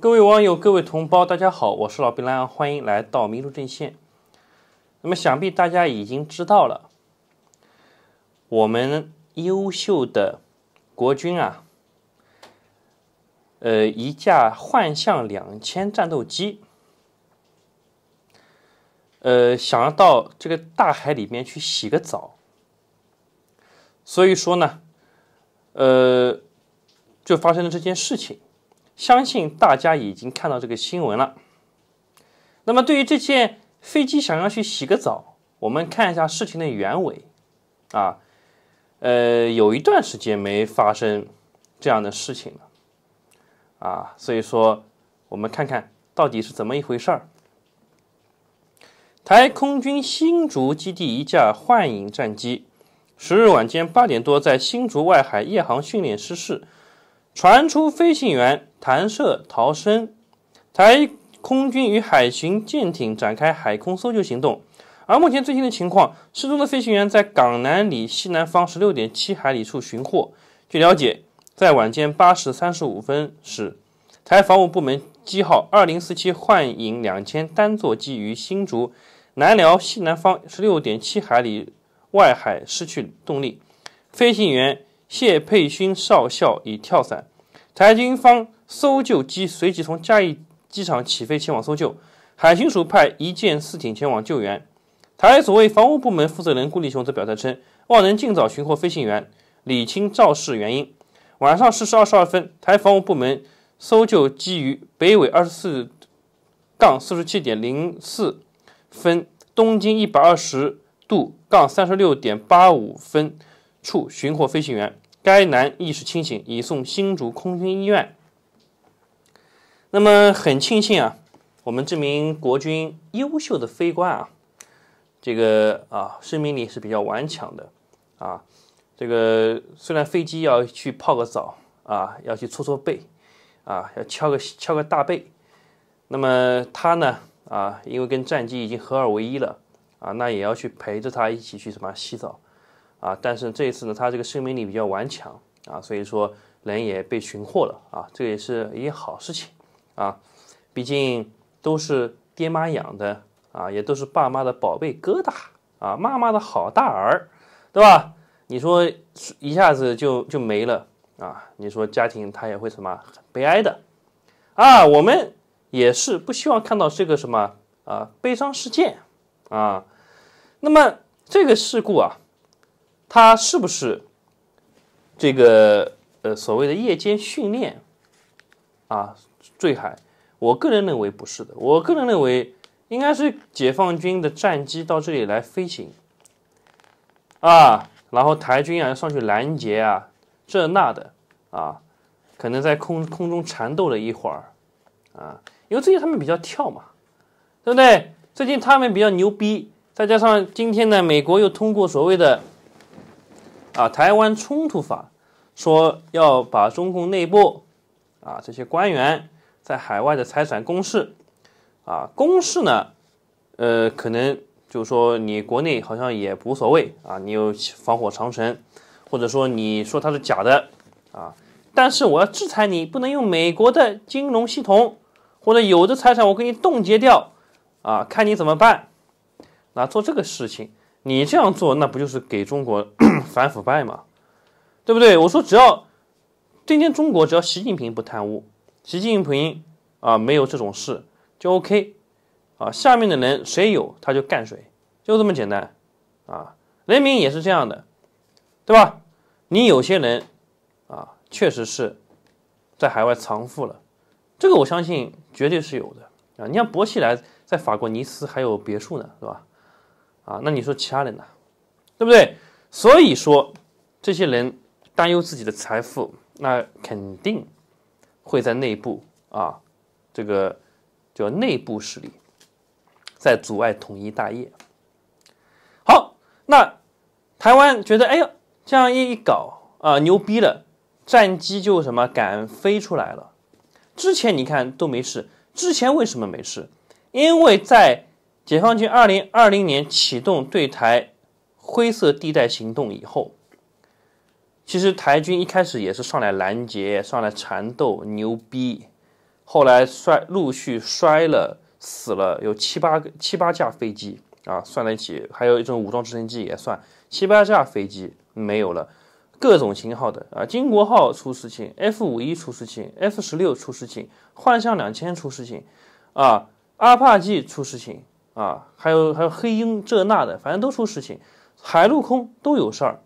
各位网友，各位同胞，大家好，我是老兵兰，欢迎来到民鹿阵线。那么，想必大家已经知道了，我们优秀的国军啊，呃，一架幻象两千战斗机，呃，想要到这个大海里面去洗个澡，所以说呢，呃，就发生了这件事情。相信大家已经看到这个新闻了。那么，对于这件飞机想要去洗个澡，我们看一下事情的原委。啊，呃，有一段时间没发生这样的事情了。啊，所以说我们看看到底是怎么一回事儿。台空军新竹基地一架幻影战机，十日晚间八点多在新竹外海夜航训练失事，传出飞行员。弹射逃生，台空军与海巡舰艇展开海空搜救行动。而目前最新的情况，失踪的飞行员在港南里西南方十六点七海里处寻获。据了解，在晚间八时三十五分时，台防务部门机号二零四七幻影两千单座机于新竹南寮西南方十六点七海里外海失去动力，飞行员谢佩勋少校已跳伞。台军方。搜救机随即从嘉义机场起飞，前往搜救。海巡署派一舰四艇前往救援。台所谓防务部门负责人顾立雄则表态称，望能尽早寻获飞行员，理清肇事原因。晚上十时二十二分，台防务部门搜救机于北纬二十四杠四十七点零四分、东经一百二十度杠三十六点八五分处寻获飞行员，该男意识清醒，已送新竹空军医院。那么很庆幸啊，我们这名国军优秀的飞官啊，这个啊生命力是比较顽强的啊。这个虽然飞机要去泡个澡啊，要去搓搓背啊，要敲个敲个大背，那么他呢啊，因为跟战机已经合二为一了啊，那也要去陪着他一起去什么洗澡啊。但是这一次呢，他这个生命力比较顽强啊，所以说人也被寻获了啊，这也是一件好事情。啊，毕竟都是爹妈养的啊，也都是爸妈的宝贝疙瘩啊，妈妈的好大儿，对吧？你说一下子就就没了啊，你说家庭他也会什么很悲哀的啊，我们也是不希望看到这个什么啊悲伤事件啊。那么这个事故啊，它是不是这个呃所谓的夜间训练啊？坠海，我个人认为不是的。我个人认为，应该是解放军的战机到这里来飞行，啊，然后台军啊上去拦截啊，这那的啊，可能在空空中缠斗了一会儿，啊，因为最近他们比较跳嘛，对不对？最近他们比较牛逼，再加上今天呢，美国又通过所谓的啊台湾冲突法，说要把中共内部啊这些官员。在海外的财产公示，啊，公示呢，呃，可能就是说你国内好像也无所谓啊，你有防火长城，或者说你说它是假的啊，但是我要制裁你，不能用美国的金融系统，或者有的财产我给你冻结掉啊，看你怎么办。那做这个事情，你这样做那不就是给中国 反腐败嘛，对不对？我说只要今天中国只要习近平不贪污。习近平啊，没有这种事就 OK，啊，下面的人谁有他就干谁，就这么简单，啊，人民也是这样的，对吧？你有些人啊，确实是在海外藏富了，这个我相信绝对是有的啊。你像薄熙来在法国尼斯还有别墅呢，是吧？啊，那你说其他人呢？对不对？所以说，这些人担忧自己的财富，那肯定。会在内部啊，这个叫内部势力在阻碍统一大业。好，那台湾觉得，哎呦，这样一一搞啊，牛逼了，战机就什么敢飞出来了。之前你看都没事，之前为什么没事？因为在解放军二零二零年启动对台灰色地带行动以后。其实台军一开始也是上来拦截、上来缠斗，牛逼。后来摔，陆续摔了，死了有七八个、七八架飞机啊，算在一起，还有一种武装直升机也算，七八架飞机没有了，各种型号的啊。金国号出事情，F 五一出事情，F 十六出事情，幻象两千出事情，啊，阿帕奇出事情，啊，还有还有黑鹰这那的，反正都出事情，海陆空都有事儿。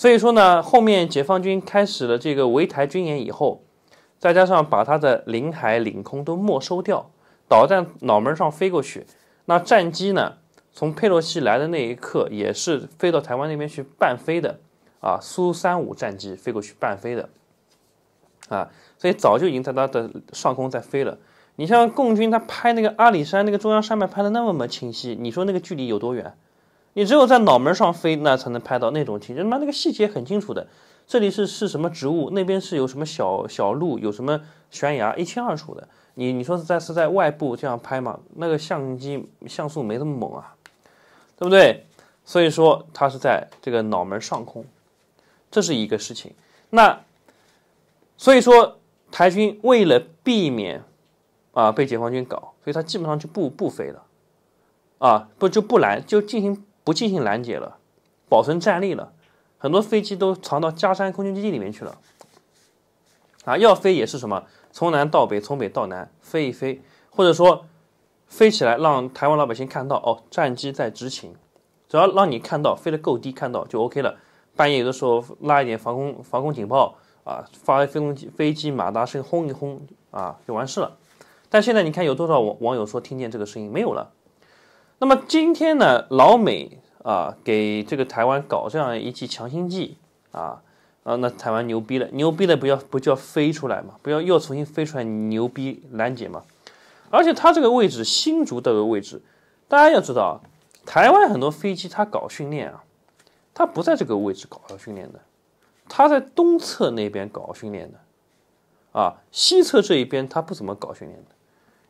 所以说呢，后面解放军开始了这个围台军演以后，再加上把它的领海、领空都没收掉，导弹脑门上飞过去，那战机呢，从佩洛西来的那一刻也是飞到台湾那边去伴飞的啊，苏三五战机飞过去伴飞的啊，所以早就已经在它的上空在飞了。你像共军他拍那个阿里山那个中央山脉拍的那么么清晰，你说那个距离有多远？你只有在脑门上飞，那才能拍到那种情，他妈那个细节很清楚的。这里是是什么植物，那边是有什么小小路，有什么悬崖，一清二楚的。你你说是在是在外部这样拍嘛？那个相机像素没那么猛啊，对不对？所以说它是在这个脑门上空，这是一个事情。那所以说台军为了避免啊被解放军搞，所以他基本上就不不飞了，啊不就不来就进行。不进行拦截了，保存战力了，很多飞机都藏到嘉山空军基地里面去了。啊，要飞也是什么，从南到北，从北到南飞一飞，或者说飞起来让台湾老百姓看到哦，战机在执勤，只要让你看到飞得够低，看到就 OK 了。半夜有的时候拉一点防空防空警报啊，发飞机飞机马达声轰一轰啊，就完事了。但现在你看有多少网网友说听见这个声音没有了。那么今天呢，老美啊给这个台湾搞这样一剂强心剂啊，啊，那台湾牛逼了，牛逼了，不要不就要飞出来嘛，不要又重新飞出来牛逼拦截嘛，而且它这个位置新竹这个位置，大家要知道啊，台湾很多飞机它搞训练啊，它不在这个位置搞训练的，它在东侧那边搞训练的，啊，西侧这一边它不怎么搞训练的，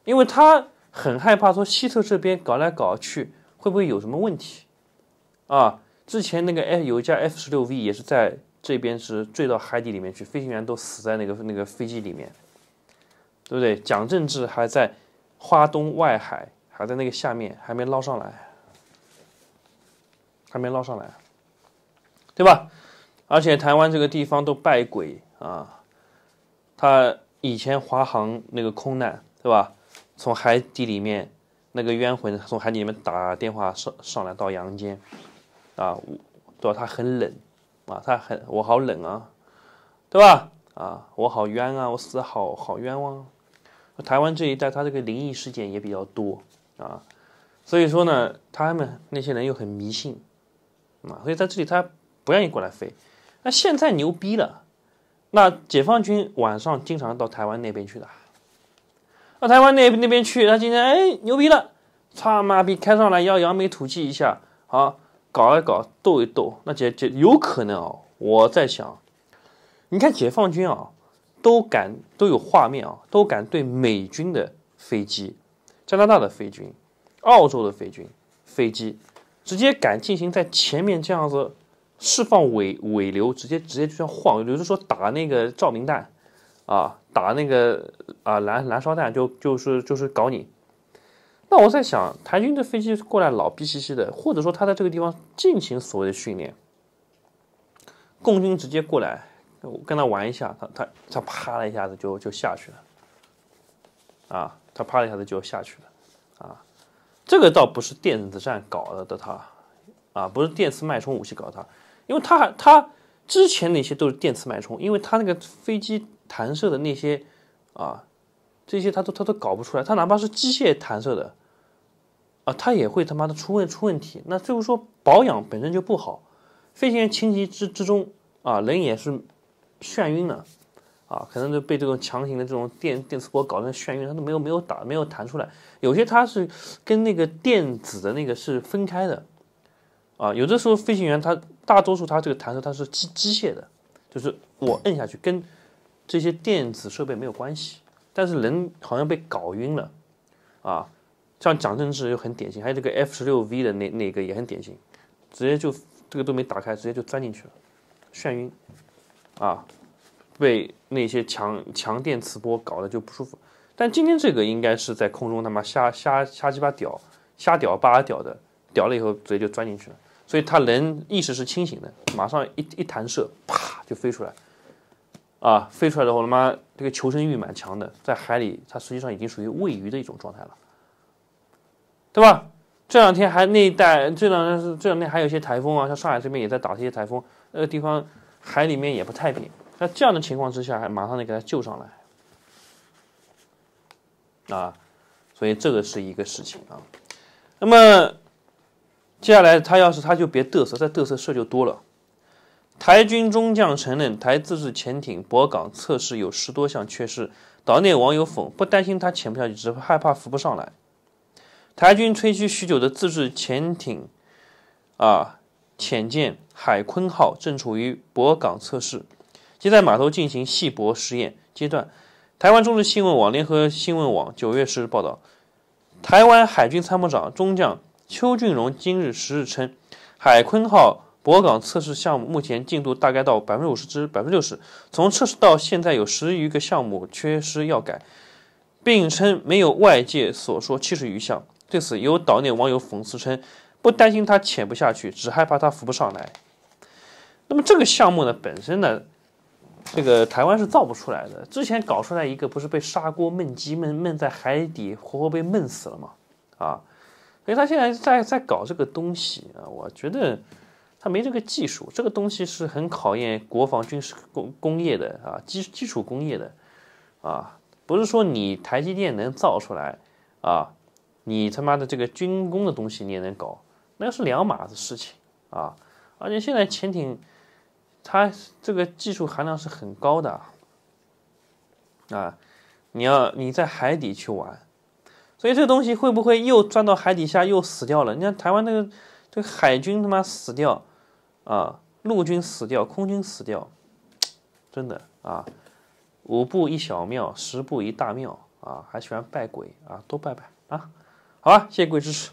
因为它。很害怕说西特这边搞来搞去会不会有什么问题啊？之前那个 F 有一架 F 十六 V 也是在这边是坠到海底里面去，飞行员都死在那个那个飞机里面，对不对？蒋正治还在花东外海，还在那个下面还没捞上来，还没捞上来，对吧？而且台湾这个地方都拜鬼啊，他以前华航那个空难，对吧？从海底里面，那个冤魂从海底里面打电话上上来到阳间，啊，主要他很冷，啊，他很我好冷啊，对吧？啊，我好冤啊，我死好好冤枉。台湾这一带他这个灵异事件也比较多啊，所以说呢，他们那些人又很迷信，啊，所以在这里他不愿意过来飞。那现在牛逼了，那解放军晚上经常到台湾那边去的。到台湾那那边去，他今天哎牛逼了，操他妈逼开上来要扬眉吐气一下，好搞一搞斗一斗，那姐结有可能啊？我在想，你看解放军啊，都敢都有画面啊，都敢对美军的飞机、加拿大的飞军、澳洲的飞军飞机，直接敢进行在前面这样子释放尾尾流，直接直接就像晃，比如说打那个照明弹。啊，打那个啊，燃燃烧弹就就是就是搞你。那我在想，台军的飞机过来老逼兮兮的，或者说他在这个地方进行所谓的训练，共军直接过来跟他玩一下，他他他啪的一下子就就下去了。啊，他啪的一下子就下去了。啊，这个倒不是电子战搞了的他，啊，不是电磁脉冲武器搞他，因为他还他。之前那些都是电磁脉冲，因为它那个飞机弹射的那些，啊，这些它都它都搞不出来，它哪怕是机械弹射的，啊，它也会他妈的出问出问题。那最后说保养本身就不好，飞行员情急之之中啊，人也是眩晕了，啊，可能就被这种强行的这种电电磁波搞成眩晕，他都没有没有打没有弹出来，有些它是跟那个电子的那个是分开的。啊，有的时候飞行员他大多数他这个弹射他是机机械的，就是我摁下去跟这些电子设备没有关系，但是人好像被搞晕了，啊，像蒋正志就很典型，还有这个 F 十六 V 的那那个也很典型，直接就这个都没打开，直接就钻进去了，眩晕，啊，被那些强强电磁波搞得就不舒服，但今天这个应该是在空中他妈瞎瞎瞎鸡巴屌，瞎屌八屌的，屌了以后直接就钻进去了。所以他人意识是清醒的，马上一一弹射，啪就飞出来，啊，飞出来的话，他妈这个求生欲蛮强的，在海里，他实际上已经属于喂鱼的一种状态了，对吧？这两天还那一带，这两天这两天还有一些台风啊，像上海这边也在打这些台风，那个地方海里面也不太平，那这样的情况之下，还马上得给他救上来，啊，所以这个是一个事情啊，那么。接下来，他要是他就别嘚瑟，再嘚瑟事就多了。台军中将承认，台自制潜艇泊港测试有十多项缺失。岛内网友讽：“不担心他潜不下去，只是害怕浮不上来。”台军吹嘘许久的自制潜艇啊，潜舰海鲲号正处于泊港测试，即在码头进行细泊实验阶段。台湾中日新闻网、联合新闻网九月十日报道，台湾海军参谋长中将。邱俊荣今日十日称，海鲲号泊港测试项目目前进度大概到百分之五十至百分之六十。从测试到现在有十余个项目缺失要改，并称没有外界所说七十余项。对此，有岛内网友讽刺称：“不担心它潜不下去，只害怕它浮不上来。”那么这个项目呢？本身呢？这个台湾是造不出来的。之前搞出来一个，不是被砂锅闷鸡闷闷在海底，活活被闷死了吗？啊！所以，他现在在在搞这个东西啊，我觉得他没这个技术。这个东西是很考验国防军事工工业的啊，基基础工业的啊，不是说你台积电能造出来啊，你他妈的这个军工的东西你也能搞，那是两码子事情啊。而且现在潜艇，它这个技术含量是很高的啊，你要你在海底去玩。所以这东西会不会又钻到海底下又死掉了？你看台湾那个，这个海军他妈死掉，啊，陆军死掉，空军死掉，真的啊，五步一小庙，十步一大庙啊，还喜欢拜鬼啊，多拜拜啊，好吧，谢谢各位支持。